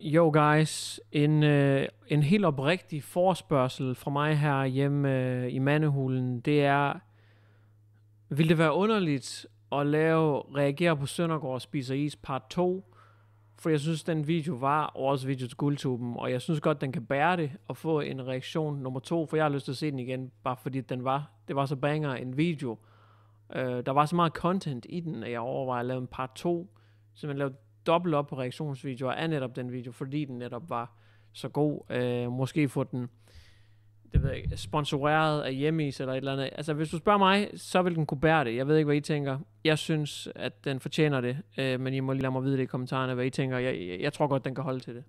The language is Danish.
Yo guys, en, øh, en helt oprigtig forspørgsel fra mig her hjemme øh, i mandehulen, det er, vil det være underligt at lave Reagere på Søndergaard spiser is part 2? For jeg synes, den video var årets video til guldtuben, og jeg synes godt, den kan bære det og få en reaktion nummer 2, for jeg har lyst til at se den igen, bare fordi den var, det var så banger en video. Øh, der var så meget content i den, at jeg overvejede at lave en part 2, så man lavede dobbelt op på reaktionsvideoer af netop den video, fordi den netop var så god. Øh, måske få den det ved jeg ikke, sponsoreret af hjemmes eller et eller andet. Altså, hvis du spørger mig, så vil den kunne bære det. Jeg ved ikke, hvad I tænker. Jeg synes, at den fortjener det, øh, men I må lige lade mig vide det i kommentarerne, hvad I tænker. Jeg, jeg, jeg tror godt, den kan holde til det.